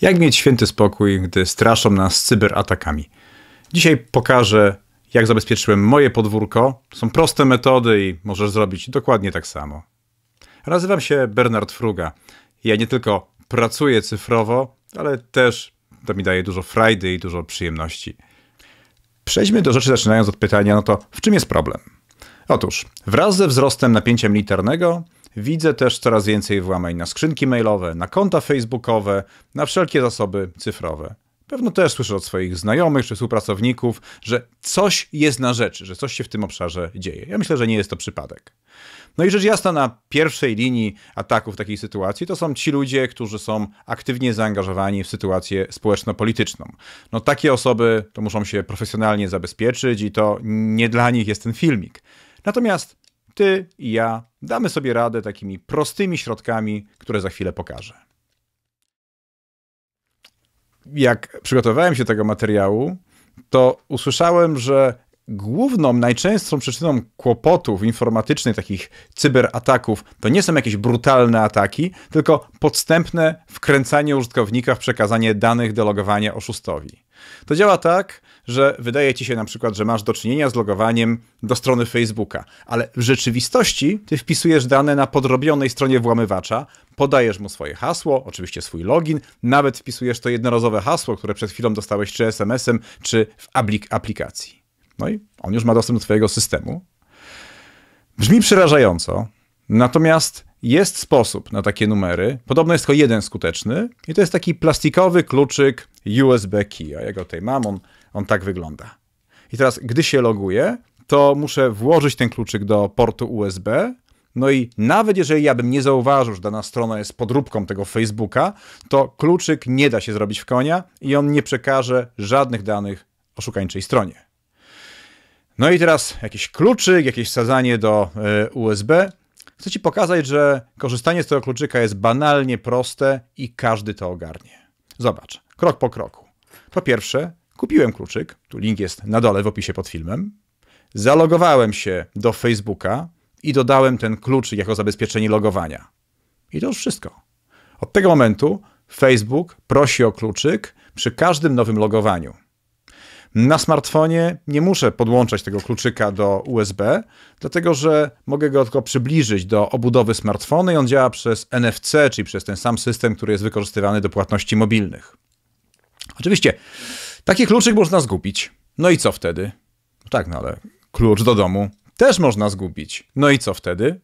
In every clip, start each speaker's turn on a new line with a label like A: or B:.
A: Jak mieć święty spokój, gdy straszą nas cyberatakami? Dzisiaj pokażę, jak zabezpieczyłem moje podwórko. są proste metody i możesz zrobić dokładnie tak samo. Nazywam się Bernard Fruga. Ja nie tylko pracuję cyfrowo, ale też to mi daje dużo frajdy i dużo przyjemności. Przejdźmy do rzeczy, zaczynając od pytania, no to w czym jest problem? Otóż, wraz ze wzrostem napięcia militarnego Widzę też coraz więcej włamań na skrzynki mailowe, na konta facebookowe, na wszelkie zasoby cyfrowe. Pewno też słyszę od swoich znajomych czy współpracowników, że coś jest na rzeczy, że coś się w tym obszarze dzieje. Ja myślę, że nie jest to przypadek. No i rzecz jasna, na pierwszej linii ataków takiej sytuacji to są ci ludzie, którzy są aktywnie zaangażowani w sytuację społeczno-polityczną. No takie osoby to muszą się profesjonalnie zabezpieczyć i to nie dla nich jest ten filmik. Natomiast ty i ja damy sobie radę takimi prostymi środkami, które za chwilę pokażę. Jak przygotowałem się tego materiału, to usłyszałem, że główną, najczęstszą przyczyną kłopotów informatycznych, takich cyberataków, to nie są jakieś brutalne ataki, tylko podstępne wkręcanie użytkownika w przekazanie danych do logowania oszustowi. To działa tak, że wydaje ci się na przykład, że masz do czynienia z logowaniem do strony Facebooka, ale w rzeczywistości ty wpisujesz dane na podrobionej stronie włamywacza, podajesz mu swoje hasło, oczywiście swój login, nawet wpisujesz to jednorazowe hasło, które przed chwilą dostałeś czy SMS-em, czy w aplikacji. No i on już ma dostęp do Twojego systemu. Brzmi przerażająco, natomiast jest sposób na takie numery. Podobno jest tylko jeden skuteczny i to jest taki plastikowy kluczyk USB key. A ja go tutaj mam, on, on tak wygląda. I teraz, gdy się loguję, to muszę włożyć ten kluczyk do portu USB. No i nawet jeżeli ja bym nie zauważył, że dana strona jest podróbką tego Facebooka, to kluczyk nie da się zrobić w konia i on nie przekaże żadnych danych oszukańczej stronie. No i teraz jakiś kluczyk, jakieś wsadzanie do e, USB. Chcę Ci pokazać, że korzystanie z tego kluczyka jest banalnie proste i każdy to ogarnie. Zobacz, krok po kroku. Po pierwsze, kupiłem kluczyk, tu link jest na dole w opisie pod filmem. Zalogowałem się do Facebooka i dodałem ten kluczyk jako zabezpieczenie logowania. I to już wszystko. Od tego momentu Facebook prosi o kluczyk przy każdym nowym logowaniu. Na smartfonie nie muszę podłączać tego kluczyka do USB, dlatego że mogę go tylko przybliżyć do obudowy smartfona i on działa przez NFC, czyli przez ten sam system, który jest wykorzystywany do płatności mobilnych. Oczywiście, taki kluczyk można zgubić. No i co wtedy? No tak, no ale klucz do domu też można zgubić. No i co wtedy?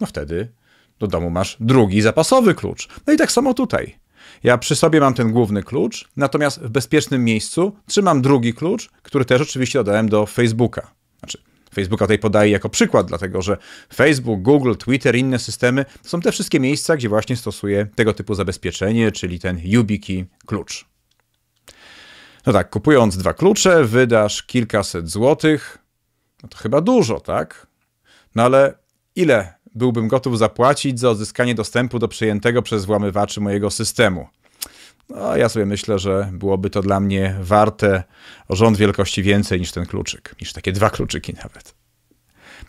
A: No wtedy do domu masz drugi zapasowy klucz. No i tak samo tutaj. Ja przy sobie mam ten główny klucz, natomiast w bezpiecznym miejscu trzymam drugi klucz, który też oczywiście dodałem do Facebooka. Znaczy, Facebooka tutaj podaję jako przykład, dlatego że Facebook, Google, Twitter, inne systemy to są te wszystkie miejsca, gdzie właśnie stosuję tego typu zabezpieczenie, czyli ten YubiKey klucz. No tak, kupując dwa klucze, wydasz kilkaset złotych. No to chyba dużo, tak? No ale ile byłbym gotów zapłacić za odzyskanie dostępu do przejętego przez włamywaczy mojego systemu. No, ja sobie myślę, że byłoby to dla mnie warte rząd wielkości więcej niż ten kluczyk, niż takie dwa kluczyki nawet.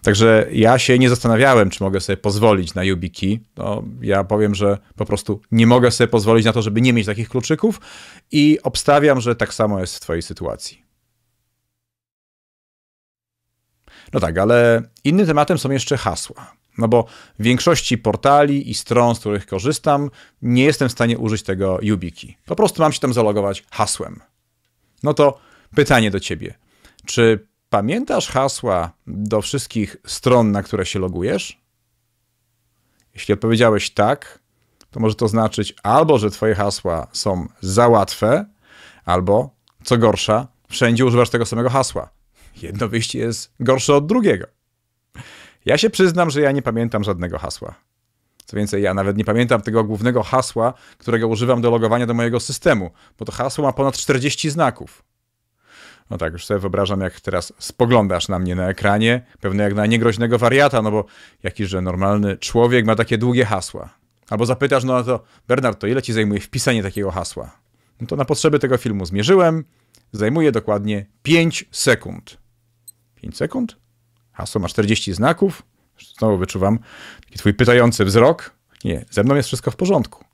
A: Także ja się nie zastanawiałem, czy mogę sobie pozwolić na YubiKey. No, ja powiem, że po prostu nie mogę sobie pozwolić na to, żeby nie mieć takich kluczyków i obstawiam, że tak samo jest w Twojej sytuacji. No tak, ale innym tematem są jeszcze hasła. No bo w większości portali i stron, z których korzystam, nie jestem w stanie użyć tego YubiKey. Po prostu mam się tam zalogować hasłem. No to pytanie do ciebie. Czy pamiętasz hasła do wszystkich stron, na które się logujesz? Jeśli odpowiedziałeś tak, to może to znaczyć albo, że twoje hasła są za łatwe, albo, co gorsza, wszędzie używasz tego samego hasła. Jedno wyjście jest gorsze od drugiego. Ja się przyznam, że ja nie pamiętam żadnego hasła. Co więcej, ja nawet nie pamiętam tego głównego hasła, którego używam do logowania do mojego systemu, bo to hasło ma ponad 40 znaków. No tak, już sobie wyobrażam, jak teraz spoglądasz na mnie na ekranie, pewnie jak na niegroźnego wariata, no bo jakiże normalny człowiek ma takie długie hasła. Albo zapytasz, no to Bernard, to ile ci zajmuje wpisanie takiego hasła? No to na potrzeby tego filmu zmierzyłem, zajmuje dokładnie 5 sekund. 5 sekund? Hasło ma 40 znaków. Znowu wyczuwam taki twój pytający wzrok. Nie, ze mną jest wszystko w porządku.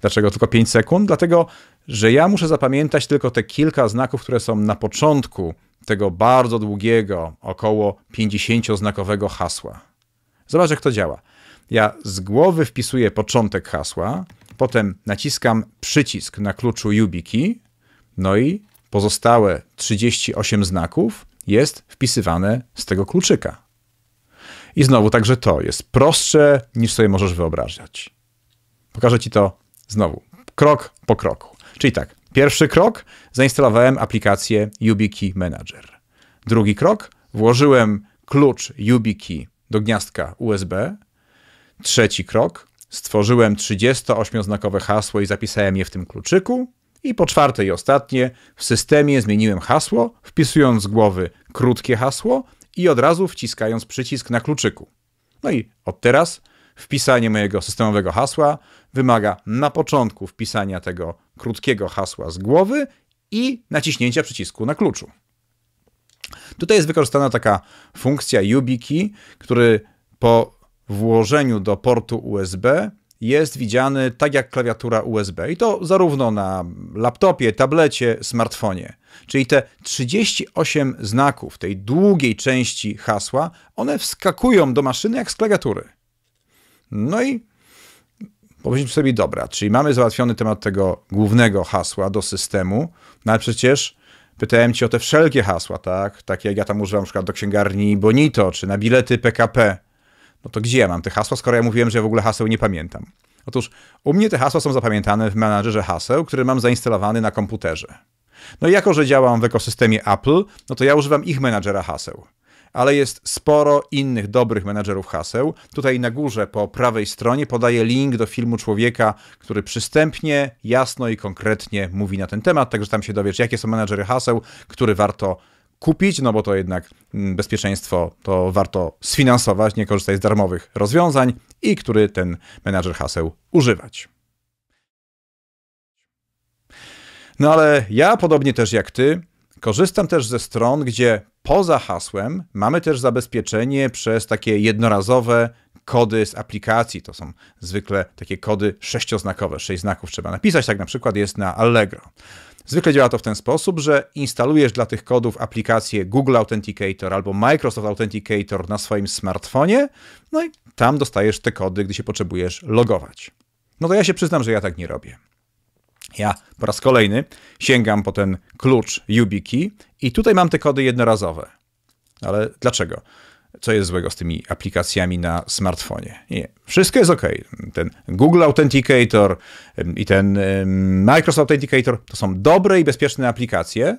A: Dlaczego tylko 5 sekund? Dlatego, że ja muszę zapamiętać tylko te kilka znaków, które są na początku tego bardzo długiego, około 50-znakowego hasła. Zobacz, jak to działa. Ja z głowy wpisuję początek hasła, potem naciskam przycisk na kluczu YubiKey, no i pozostałe 38 znaków jest wpisywane z tego kluczyka. I znowu także to jest prostsze niż sobie możesz wyobrażać. Pokażę ci to znowu krok po kroku. Czyli tak, pierwszy krok zainstalowałem aplikację YubiKey Manager. Drugi krok włożyłem klucz YubiKey do gniazdka USB. Trzeci krok stworzyłem 38-znakowe hasło i zapisałem je w tym kluczyku. I po czwarte i ostatnie, w systemie zmieniłem hasło, wpisując z głowy krótkie hasło i od razu wciskając przycisk na kluczyku. No i od teraz wpisanie mojego systemowego hasła wymaga na początku wpisania tego krótkiego hasła z głowy i naciśnięcia przycisku na kluczu. Tutaj jest wykorzystana taka funkcja YubiKey, który po włożeniu do portu USB jest widziany tak jak klawiatura USB. I to zarówno na laptopie, tablecie, smartfonie. Czyli te 38 znaków tej długiej części hasła, one wskakują do maszyny jak z klawiatury. No i powiedzmy sobie, dobra, czyli mamy załatwiony temat tego głównego hasła do systemu, no ale przecież pytałem ci o te wszelkie hasła, tak? Takie jak ja tam używam na przykład do księgarni Bonito, czy na bilety PKP. No to gdzie ja mam te hasła, skoro ja mówiłem, że ja w ogóle haseł nie pamiętam? Otóż u mnie te hasła są zapamiętane w menadżerze haseł, który mam zainstalowany na komputerze. No i jako, że działam w ekosystemie Apple, no to ja używam ich menadżera haseł. Ale jest sporo innych dobrych menadżerów haseł. Tutaj na górze po prawej stronie podaję link do filmu człowieka, który przystępnie, jasno i konkretnie mówi na ten temat, także tam się dowiesz, jakie są menadżery haseł, który warto kupić, no bo to jednak mm, bezpieczeństwo to warto sfinansować, nie korzystać z darmowych rozwiązań i który ten menadżer haseł używać. No ale ja, podobnie też jak ty, korzystam też ze stron, gdzie poza hasłem mamy też zabezpieczenie przez takie jednorazowe kody z aplikacji. To są zwykle takie kody sześcioznakowe, sześć znaków trzeba napisać, tak na przykład jest na Allegro. Zwykle działa to w ten sposób, że instalujesz dla tych kodów aplikację Google Authenticator albo Microsoft Authenticator na swoim smartfonie, no i tam dostajesz te kody, gdy się potrzebujesz logować. No to ja się przyznam, że ja tak nie robię. Ja po raz kolejny sięgam po ten klucz YubiKey i tutaj mam te kody jednorazowe. Ale dlaczego? co jest złego z tymi aplikacjami na smartfonie. Nie, wszystko jest ok. Ten Google Authenticator i ten Microsoft Authenticator to są dobre i bezpieczne aplikacje,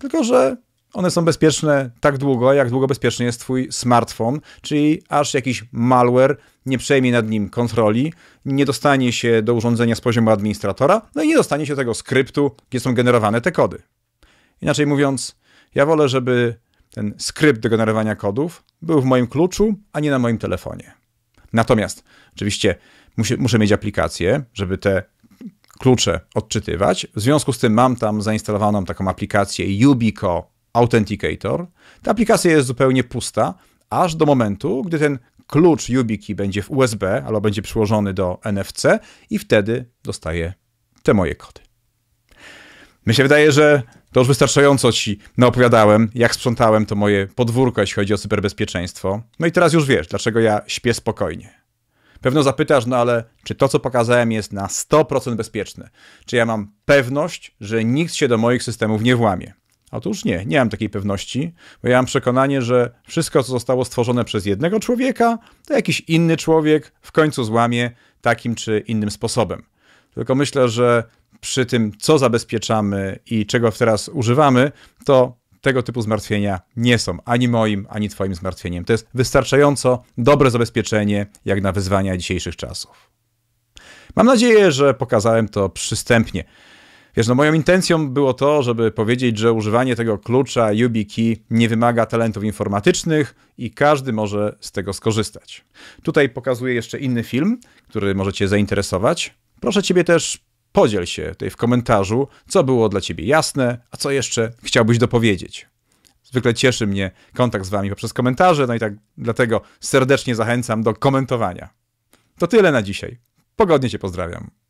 A: tylko że one są bezpieczne tak długo, jak długo bezpieczny jest Twój smartfon, czyli aż jakiś malware nie przejmie nad nim kontroli, nie dostanie się do urządzenia z poziomu administratora, no i nie dostanie się tego skryptu, gdzie są generowane te kody. Inaczej mówiąc, ja wolę, żeby ten skrypt do generowania kodów był w moim kluczu, a nie na moim telefonie. Natomiast oczywiście muszę, muszę mieć aplikację, żeby te klucze odczytywać. W związku z tym mam tam zainstalowaną taką aplikację Yubico Authenticator. Ta aplikacja jest zupełnie pusta, aż do momentu, gdy ten klucz YubiKey będzie w USB albo będzie przyłożony do NFC i wtedy dostaję te moje kody. Mi się wydaje, że to już wystarczająco ci naopowiadałem, jak sprzątałem to moje podwórko, jeśli chodzi o cyberbezpieczeństwo. No i teraz już wiesz, dlaczego ja śpię spokojnie. Pewno zapytasz, no ale czy to, co pokazałem, jest na 100% bezpieczne? Czy ja mam pewność, że nikt się do moich systemów nie włamie? Otóż nie, nie mam takiej pewności, bo ja mam przekonanie, że wszystko, co zostało stworzone przez jednego człowieka, to jakiś inny człowiek w końcu złamie takim czy innym sposobem. Tylko myślę, że przy tym, co zabezpieczamy i czego teraz używamy, to tego typu zmartwienia nie są ani moim, ani Twoim zmartwieniem. To jest wystarczająco dobre zabezpieczenie, jak na wyzwania dzisiejszych czasów. Mam nadzieję, że pokazałem to przystępnie. Wiesz, no moją intencją było to, żeby powiedzieć, że używanie tego klucza YubiKey nie wymaga talentów informatycznych i każdy może z tego skorzystać. Tutaj pokazuję jeszcze inny film, który może Cię zainteresować. Proszę Ciebie też Podziel się tutaj w komentarzu, co było dla Ciebie jasne, a co jeszcze chciałbyś dopowiedzieć. Zwykle cieszy mnie kontakt z Wami poprzez komentarze, no i tak dlatego serdecznie zachęcam do komentowania. To tyle na dzisiaj. Pogodnie Cię pozdrawiam.